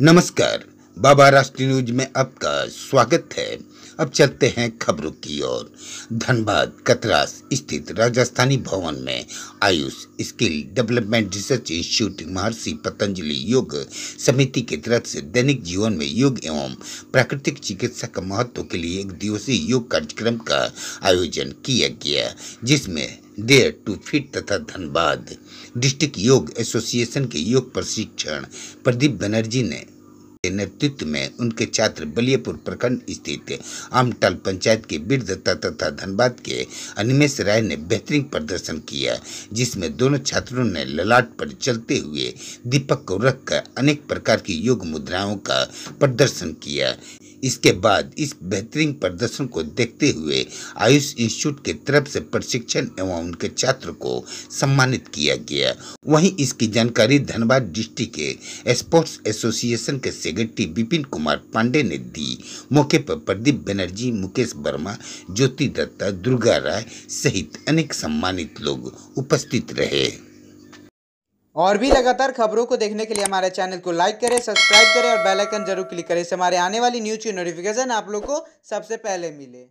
नमस्कार बाबा राष्ट्रीय न्यूज में आपका स्वागत है अब चलते हैं खबरों की ओर धनबाद कतरास स्थित राजस्थानी भवन में Ayush skill development research institute Maharshi Patanjali योग समिति के तरफ से दैनिक जीवन में योग एवं प्राकृतिक चिकित्सा का महत्व के लिए एक दिवसीय योग कार्यक्रम का आयोजन किया गया जिसमें देयर टू फिट तथा धनबाद डिस्ट्रिक्ट योग एसोसिएशन के योग प्रशिक्षण प्रदीप बनर्जी ने के नेतृत्व में उनके छात्र बलियपुर प्रखंड स्थित आमटाल पंचायत के बीर दत्ता तथा धनबाद के अनिमेश राय ने बेहतरीन प्रदर्शन किया जिसमें दोनों छात्रों ने ललाट पर चलते हुए दीपक को रखकर अनेक प्रकार की योग मुद्राओं का प्रदर्शन किया इसके बाद इस बेहतरीन प्रदर्शन को देखते हुए आयुष इंस्टीट्यूट के तरफ से प्रशिक्षण एवं उनके छात्र को सम्मानित किया गया वहीं इसकी जानकारी धनबाद डिस्ट्रिक्ट के स्पोर्ट्स एसोसिएशन के सेक्रेटरी विपिन कुमार पांडे ने दी मौके पर प्रदीप बनर्जी मुकेश वर्मा ज्योति दत्ता दुर्गा राय सहित अनेक सम्मानित लोग उपस्थित रहे और भी लगातार खबरों को देखने के लिए हमारे चैनल को लाइक करें सब्सक्राइब करें और बेल आइकन जरूर क्लिक करें इससे हमारे आने वाली न्यूज की नोटिफिकेशन आप लोग को सबसे पहले मिले